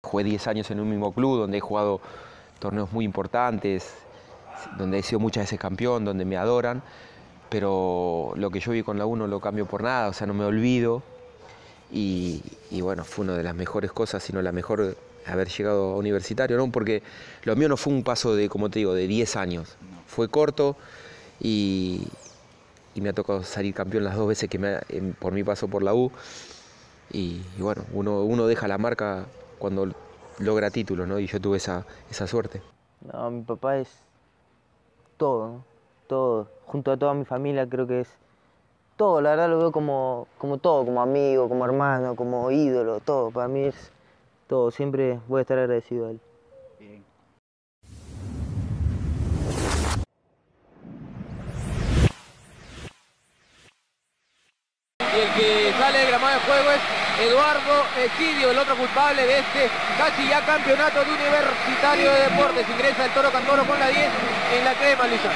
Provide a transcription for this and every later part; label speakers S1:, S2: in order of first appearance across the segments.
S1: Jugué 10 años en un mismo club donde he jugado torneos muy importantes, donde he sido muchas veces campeón, donde me adoran, pero lo que yo vi con la U no lo cambio por nada, o sea, no me olvido. Y, bueno, fue una de las mejores cosas, sino la mejor haber llegado a universitario, ¿no? Porque lo mío no fue un paso de, como te digo, de 10 años. Fue corto y, me ha tocado salir campeón las dos veces que por mi paso por la U. Y, bueno, uno, uno deja la marca cuando logra título, ¿no? Y yo tuve esa, esa suerte.
S2: No, mi papá es todo, ¿no? todo. Junto a toda mi familia creo que es todo, la verdad lo veo como, como todo, como amigo, como hermano, como ídolo, todo. Para mí es todo, siempre voy a estar agradecido a él. Bien.
S1: Eduardo Esilio, el otro culpable de este casi ya campeonato de universitario de deportes. Ingresa el Toro Cantoro con la 10 en la crema,
S3: Luisa.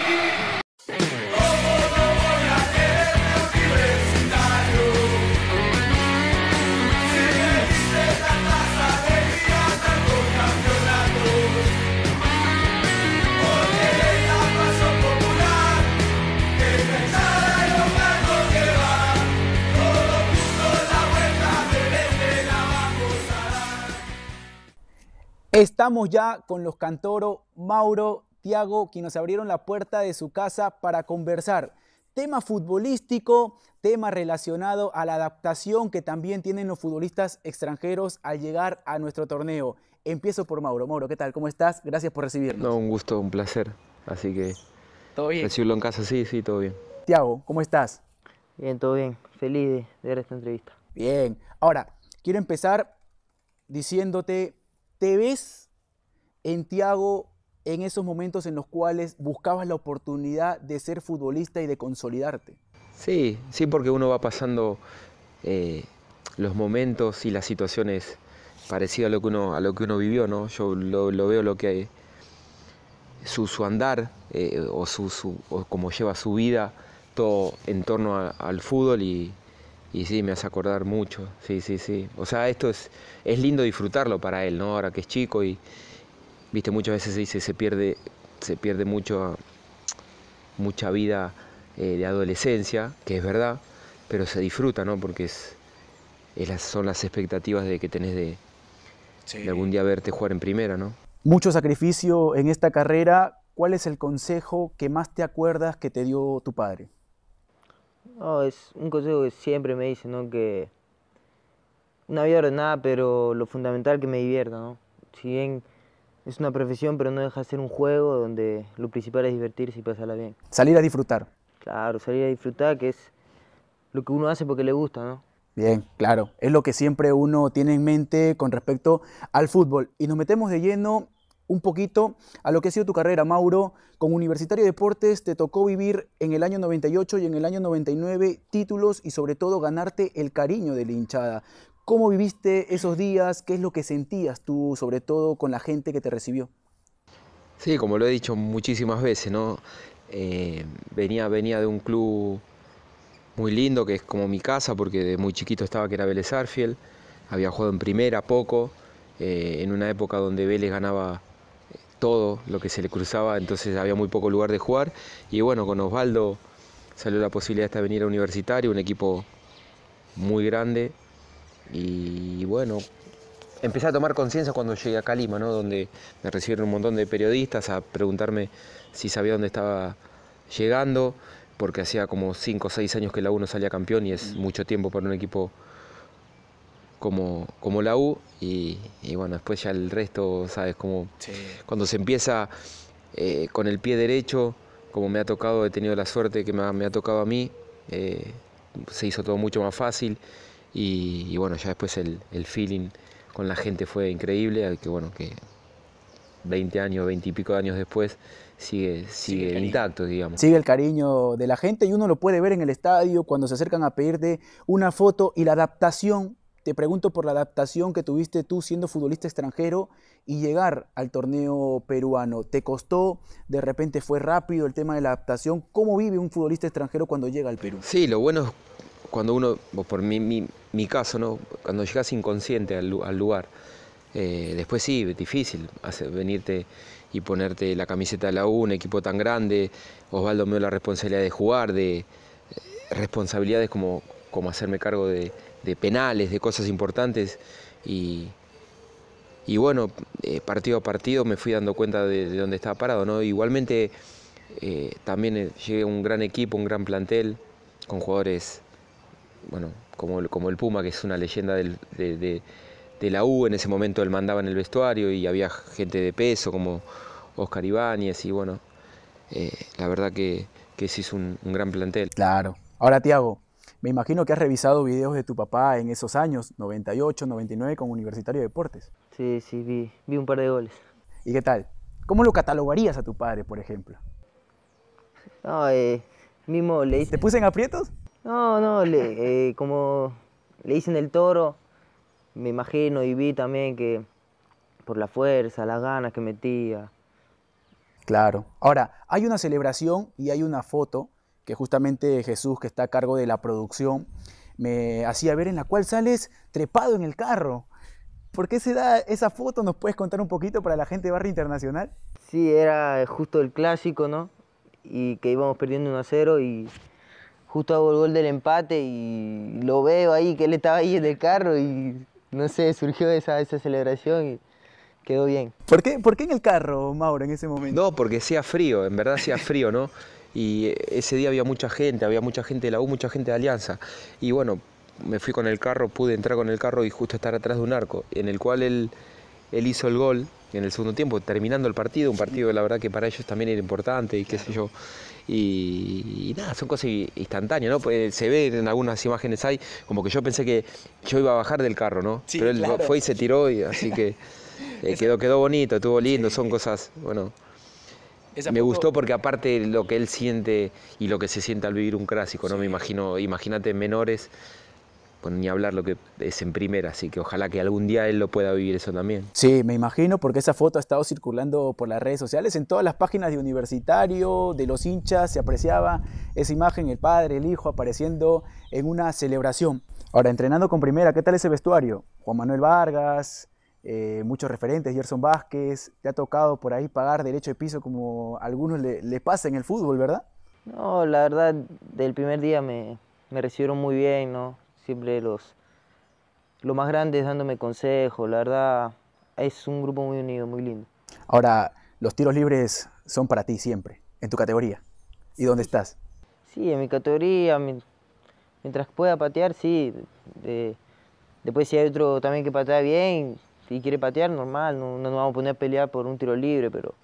S3: Estamos ya con los cantoros Mauro, Tiago, quienes nos abrieron la puerta de su casa para conversar. Tema futbolístico, tema relacionado a la adaptación que también tienen los futbolistas extranjeros al llegar a nuestro torneo. Empiezo por Mauro. Mauro, ¿qué tal? ¿Cómo estás? Gracias por recibirnos. No, un gusto, un placer. Así que... ¿Todo bien? Recibirlo en casa, sí, sí, todo bien. Tiago, ¿cómo estás? Bien, todo bien. Feliz de ver esta entrevista. Bien. Ahora, quiero empezar diciéndote ¿Te ves en Tiago en esos momentos en los cuales buscabas la oportunidad de ser futbolista y de consolidarte?
S1: Sí, sí, porque uno va pasando eh, los momentos y las situaciones parecidas a lo que uno, a lo que uno vivió, ¿no? Yo lo, veo lo que hay. Su, andar eh, o, su, como lleva su vida todo en torno al fútbol y, y sí, me hace acordar mucho, sí, sí, sí. O sea, esto es, es lindo disfrutarlo para él, ¿no? Ahora que es chico y, viste, muchas veces se dice, se pierde, se pierde mucho, mucha vida eh, de adolescencia, que es verdad, pero se disfruta, ¿no? Porque es, son las expectativas de que tenés de, de algún día verte jugar en primera, ¿no?
S3: Mucho sacrificio en esta carrera. ¿Cuál es el consejo que más te acuerdas que te dio tu padre?
S2: No, es un consejo que siempre me dicen, ¿no? Que una vida ordenada, pero lo fundamental que me divierta, ¿no? Si bien es una profesión, pero no deja de ser un juego donde lo principal es divertirse y pasarla bien.
S3: Salir a disfrutar.
S2: Claro, salir a disfrutar, que es lo que uno hace porque le gusta, ¿no?
S3: Bien, claro, es lo que siempre uno tiene en mente con respecto al fútbol. Y nos metemos de lleno un poquito a lo que ha sido tu carrera, Mauro. como Universitario de Deportes te tocó vivir en el año 98 y en el año 99 títulos y sobre todo ganarte el cariño de la hinchada. ¿Cómo viviste esos días? ¿Qué es lo que sentías tú, sobre todo con la gente que te recibió?
S1: Sí, como lo he dicho muchísimas veces, ¿no? Eh, venía, venía de un club muy lindo, que es como mi casa, porque de muy chiquito estaba que era Vélez Arfiel, había jugado en primera poco, eh, en una época donde Vélez ganaba todo lo que se le cruzaba, entonces había muy poco lugar de jugar. Y bueno, con Osvaldo salió la posibilidad de venir a Universitario, un equipo muy grande. Y bueno, empecé a tomar conciencia cuando llegué a Calima, donde me recibieron un montón de periodistas a preguntarme si sabía dónde estaba llegando, porque hacía como 5 o 6 años que la 1 salía campeón y es mucho tiempo para un equipo como, como la U y, y bueno, después ya el resto, ¿sabes? Como cuando se empieza eh, con el pie derecho, como me ha tocado, he tenido la suerte que me ha, me ha tocado a mí, eh, se hizo todo mucho más fácil y, bueno, ya después el, el, feeling con la gente fue increíble, que bueno, que 20 años, 20 y pico años después sigue, sigue, sigue intacto, digamos.
S3: Sigue el cariño de la gente y uno lo puede ver en el estadio cuando se acercan a pedirte una foto y la adaptación te pregunto por la adaptación que tuviste tú siendo futbolista extranjero y llegar al torneo peruano. ¿Te costó? ¿De repente fue rápido el tema de la adaptación? ¿Cómo vive un futbolista extranjero cuando llega al Perú?
S1: Sí, lo bueno es cuando uno, por mi, mi, caso, ¿no? cuando llegas inconsciente al, lugar. Eh, después sí, es difícil venirte y ponerte la camiseta de la U, un equipo tan grande. Osvaldo me dio la responsabilidad de jugar, de eh, responsabilidades como hacerme cargo de, de penales, de cosas importantes y, bueno, eh, partido a partido me fui dando cuenta de, dónde estaba parado. ¿no? Igualmente eh, también eh, llegué a un gran equipo, un gran plantel, con jugadores bueno, como, el, como el Puma, que es una leyenda del, de, la U, en ese momento él mandaba en el vestuario y había gente de peso como Oscar Ibáñez y bueno, la verdad que, que es un, un gran plantel.
S3: Claro. Ahora, Tiago, me imagino que has revisado videos de tu papá en esos años, 98, 99, con Universitario de Deportes. Sí, sí,
S2: vi, vi un par de goles. ¿Y qué tal? ¿Cómo lo catalogarías a tu padre, por ejemplo? No, mismo le hice... ¿Te puse en aprietos? No, no, le, eh, como le dicen el toro, me imagino y vi también que por la fuerza, las ganas que metía. Claro. Ahora, hay una
S3: celebración y hay una foto justamente Jesús, que está a cargo de la producción, me hacía ver en la cual sales trepado en el carro. ¿Por qué se da esa foto? ¿Nos puedes contar un poquito para la gente de Barrio Internacional?
S2: Sí, era justo el clásico, ¿no? Y que íbamos perdiendo 1 a 0 y justo hago el gol del empate y lo veo ahí, que él estaba ahí en el carro y no sé, surgió esa, esa celebración y quedó bien. ¿Por qué, en el carro, Mauro, en ese
S1: momento? No, porque hacía frío, en verdad hacía frío, ¿no? y eh, ese día había mucha gente, había mucha gente de la U, mucha gente de Alianza. Y bueno, me fui con el carro, pude entrar con el carro y justo estar atrás de un arco, en el cual él, él hizo el gol en el segundo tiempo, terminando el partido, un partido que la verdad que para ellos también era importante y qué sé yo. Y, nada, son cosas instantáneas, ¿no? Pues, se ve en algunas imágenes ahí, como que yo pensé que yo iba a bajar del carro, ¿no? Pero él fue y se tiró, y así que eh, quedó, quedó bonito, estuvo lindo, son cosas, bueno. Me gustó porque aparte lo que él siente y lo que se siente al vivir un clásico, ¿no? Me imagino, imagínate menores, pues ni hablar lo que es en primera, así que ojalá que algún día él lo pueda vivir eso también.
S3: Sí, me imagino porque esa foto ha estado circulando por las redes sociales, en todas las páginas de Universitario, de los hinchas, se apreciaba esa imagen, el padre, el hijo apareciendo en una celebración. Ahora, entrenando con primera, ¿qué tal ese vestuario? Juan Manuel Vargas, eh, muchos referentes, Gerson Vázquez, te ha tocado por ahí pagar derecho de piso como a algunos les pasa en el
S2: fútbol, ¿verdad? No, la verdad, del primer día me, me recibieron muy bien, ¿no? Siempre los, más grandes dándome consejos, la verdad, es un grupo muy unido, muy lindo.
S3: Ahora, los tiros libres son para ti siempre, en tu categoría. ¿Y dónde estás?
S2: Sí, en mi categoría, mientras pueda patear, sí. después si hay otro también que patea bien, si quiere patear, normal, no, nos vamos a poner a pelear por un tiro libre, pero,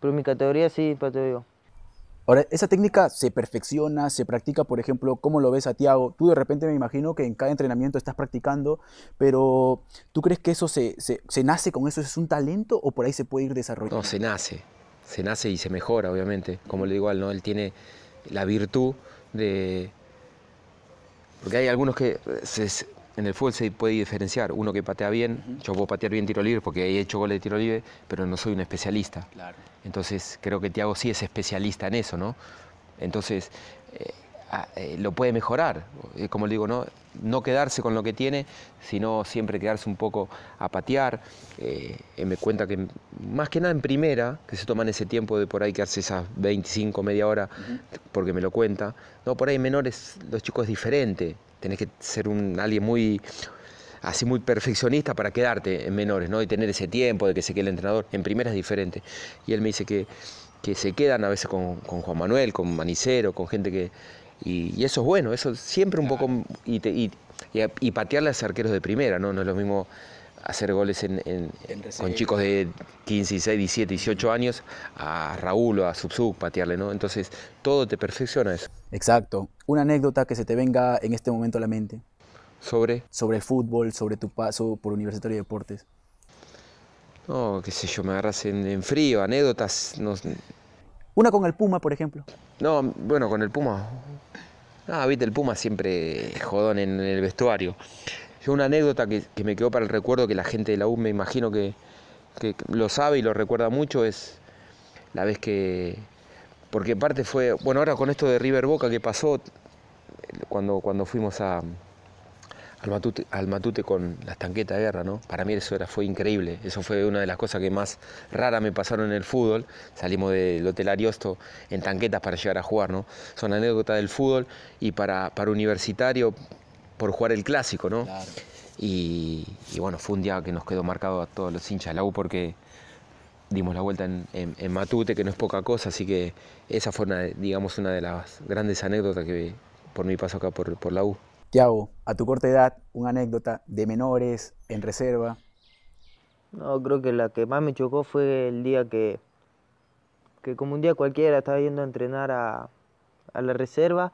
S2: pero en mi categoría sí pateo yo.
S3: Ahora, esa técnica se perfecciona, se practica, por ejemplo, ¿cómo lo ves a Tiago? Tú de repente me imagino que en cada entrenamiento estás practicando, pero ¿tú crees que eso se, nace con eso? ¿Es un talento o por ahí se puede ir desarrollando?
S1: No, se nace, se nace y se mejora, obviamente. Como le digo al ¿no? Él tiene la virtud de... Porque hay algunos que se, en el fútbol se puede diferenciar. Uno que patea bien, yo puedo patear bien tiro libre porque he hecho goles de tiro libre, pero no soy un especialista. Entonces creo que Tiago sí es especialista en eso, ¿no? Entonces eh, ah, eh, lo puede mejorar, eh, como le digo, ¿no? no quedarse con lo que tiene, sino siempre quedarse un poco a patear. me cuenta que más que nada en primera, que se toman ese tiempo de por ahí quedarse esas 25, media hora, porque me lo cuenta. No, por ahí menores, los chicos es diferente tenés que ser un alguien muy así muy perfeccionista para quedarte en menores, ¿no? Y tener ese tiempo de que se quede el entrenador. En primera es diferente. Y él me dice que, que se quedan a veces con, Juan Manuel, con Manicero, con gente que. Y, eso es bueno, eso siempre un poco. Y, y, patearle a los arqueros de primera, ¿no? No es lo mismo hacer goles con chicos de 15, 16, 17, 18 años a Raúl o a Subsub patearle, ¿no? Entonces todo te perfecciona eso.
S3: Exacto. Una anécdota que se te venga en este momento a la mente. ¿Sobre? Sobre fútbol, sobre tu paso por Universitario de Deportes.
S1: No, qué sé yo, me agarras en, frío, anécdotas. No...
S3: Una con el Puma, por ejemplo.
S1: No, bueno, con el Puma. Ah, viste, el Puma siempre jodón en el vestuario una anécdota que, me quedó para el recuerdo, que la gente de la U me imagino que, lo sabe y lo recuerda mucho, es la vez que... Porque parte fue, bueno, ahora con esto de River Boca que pasó, cuando, cuando fuimos a, al Matute, con las tanquetas de guerra, ¿no? Para mí eso era, fue increíble. Eso fue una de las cosas que más rara me pasaron en el fútbol. Salimos del Hotel Ariosto en tanquetas para llegar a jugar, ¿no? Son anécdotas del fútbol y para, para universitario, por jugar el clásico, ¿no? Claro. Y, bueno, fue un día que nos quedó marcado a todos los hinchas de la U porque dimos la vuelta en, Matute, que no es poca cosa, así que esa fue una, digamos, una de las grandes anécdotas que por mi paso acá por, la U.
S3: Tiago, a tu corta edad, una anécdota de menores en reserva.
S2: No, creo que la que más me chocó fue el día que, que como un día cualquiera estaba yendo a entrenar a la reserva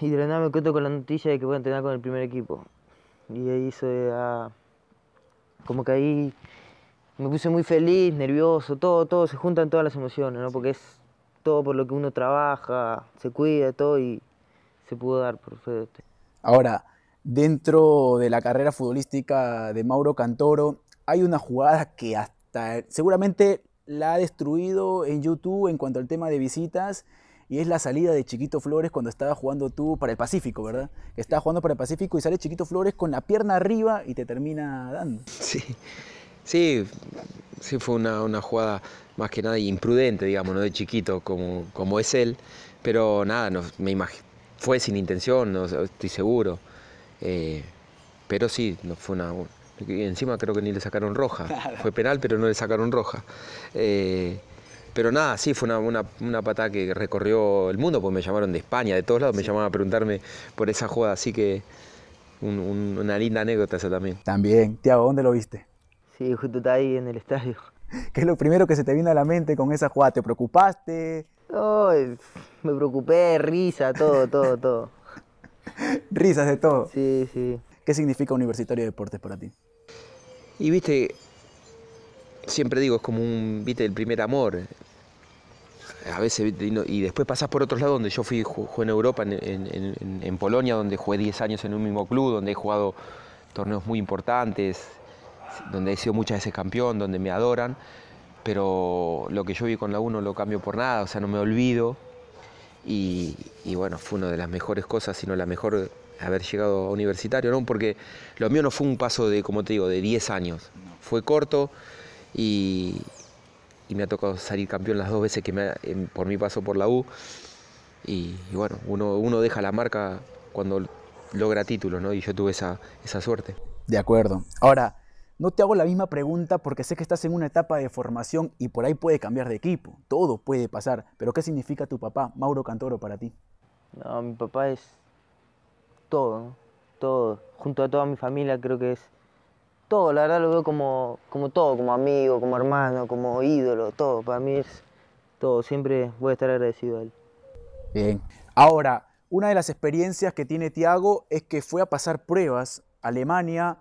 S2: y de la nada me encuentro con la noticia de que voy a entrenar con el primer equipo. Y ahí se... Ah, como que ahí me puse muy feliz, nervioso, todo, todo, se juntan todas las emociones, ¿no? Porque es todo por lo que uno trabaja, se cuida, todo y se pudo dar, por suerte.
S3: Ahora, dentro de la carrera futbolística de Mauro Cantoro, hay una jugada que hasta seguramente la ha destruido en YouTube en cuanto al tema de visitas y es la salida de Chiquito Flores cuando estaba jugando tú para el Pacífico, ¿verdad? Que jugando para el Pacífico y sale Chiquito Flores con la pierna arriba y te termina dando. Sí,
S1: sí, sí fue una, jugada más que nada imprudente, digamos, De chiquito, como, como es él, pero nada, me fue sin intención, no, estoy seguro. Eh, pero sí, no fue una, encima creo que ni le sacaron roja. Fue penal, pero no le sacaron roja. Eh, pero nada, sí, fue una, una, patada que recorrió el mundo, pues me llamaron de España, de todos lados, me llamaban a preguntarme por esa jugada, así que una linda anécdota esa también.
S3: También. Tiago, ¿dónde lo viste?
S2: Sí, justo está ahí en el estadio.
S3: ¿Qué es lo primero que se te vino a la mente con esa jugada? ¿Te preocupaste?
S2: No, me preocupé, risa, todo, todo, todo.
S3: Risas de todo. Sí, sí. ¿Qué significa Universitario de Deportes para ti? Y
S1: viste, siempre digo, es como un, viste, el primer amor. A veces, y después pasas por otros lados donde yo fui, jugué en Europa, en, Polonia, donde jugué 10 años en un mismo club, donde he jugado torneos muy importantes, donde he sido muchas veces campeón, donde me adoran, pero lo que yo vi con la 1 lo cambio por nada, o sea, no me olvido. Y, bueno, fue una de las mejores cosas, sino la mejor haber llegado a universitario, ¿no? Porque lo mío no fue un paso de, como te digo, de 10 años. Fue corto, y, me ha tocado salir campeón las dos veces que por mi paso por la U. Y, bueno, uno, deja la marca cuando logra título, ¿no? Y yo tuve esa, esa suerte.
S3: De acuerdo. Ahora, no te hago la misma pregunta porque sé que estás en una etapa de formación y por ahí puede cambiar de equipo, todo puede pasar, pero ¿qué significa tu papá, Mauro Cantoro, para ti?
S2: No, mi papá es todo, todo, junto a toda mi familia creo que es todo, la verdad lo veo como, como todo, como amigo, como hermano, como ídolo, todo. Para mí es todo, siempre voy a estar agradecido a él. Bien. Ahora, una de las experiencias que tiene
S3: Tiago es que fue a pasar pruebas a Alemania.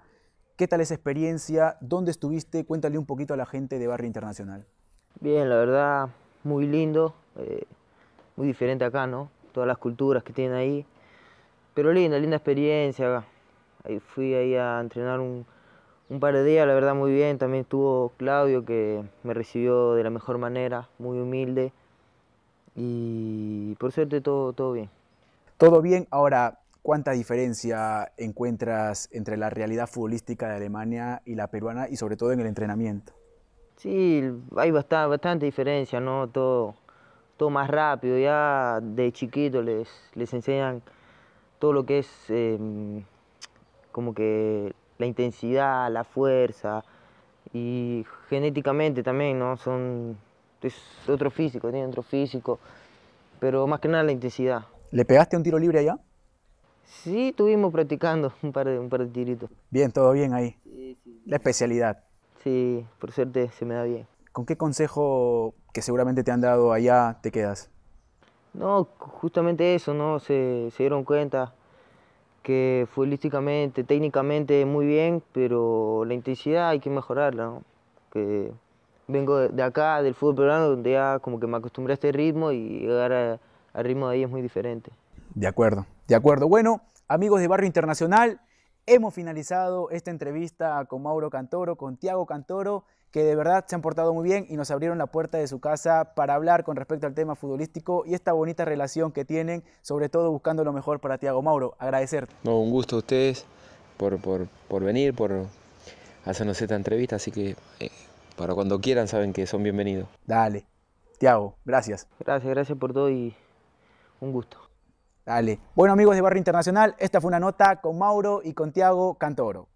S3: ¿Qué tal esa experiencia? ¿Dónde estuviste? Cuéntale un poquito a la gente de Barrio Internacional.
S2: Bien, la verdad, muy lindo, eh, muy diferente acá, ¿no? Todas las culturas que tienen ahí. Pero linda, linda experiencia. Ahí fui ahí a entrenar un, un par de días, la verdad, muy bien. También estuvo Claudio, que me recibió de la mejor manera, muy humilde. Y por suerte todo, todo bien. Todo bien. Ahora, ¿cuánta
S3: diferencia encuentras entre la realidad futbolística de Alemania y la peruana y sobre todo en el entrenamiento?
S2: Sí, hay bastante, bastante diferencia, ¿no? Todo, todo más rápido. Ya de chiquito les, les enseñan todo lo que es em, como que la intensidad, la fuerza y genéticamente también, ¿no? Son, es otro físico, tiene otro físico, pero más que nada la intensidad.
S3: ¿Le pegaste un tiro libre
S2: allá? Sí, estuvimos practicando un par de, un tiritos.
S3: Bien, todo bien ahí. Sí, sí. La
S2: especialidad. Sí, por suerte se me da bien.
S3: ¿Con qué consejo que seguramente te han dado allá te quedas?
S2: No, justamente eso, ¿no? Se, se dieron cuenta que futbolísticamente, técnicamente muy bien, pero la intensidad hay que mejorarla. Que vengo de acá, del fútbol peruano, donde ya como que me acostumbré a este ritmo y llegar al ritmo de ahí es muy diferente.
S3: De acuerdo, de acuerdo. Bueno, amigos de Barrio Internacional, Hemos finalizado esta entrevista con Mauro Cantoro, con Tiago Cantoro, que de verdad se han portado muy bien y nos abrieron la puerta de su casa para hablar con respecto al tema futbolístico y esta bonita relación que tienen, sobre todo buscando lo mejor para Tiago. Mauro, agradecerte.
S1: No, un gusto a ustedes por, venir, por hacernos esta entrevista,
S3: así que eh, para cuando quieran saben que son bienvenidos. Dale, Tiago, gracias. Gracias, gracias por todo y un gusto. Dale. Bueno, amigos de Barrio Internacional, esta fue una nota con Mauro y con Tiago Cantoro.